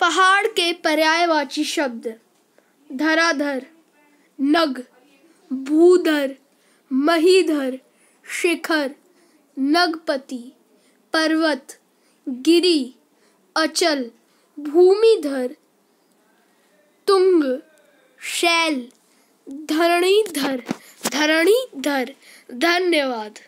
पहाड़ के पर्यायवाची शब्द धराधर नग भूधर महीधर शिखर नगपति पर्वत गिरी अचल भूमिधर तुंग शैल धरणीधर धरणीधर धन्यवाद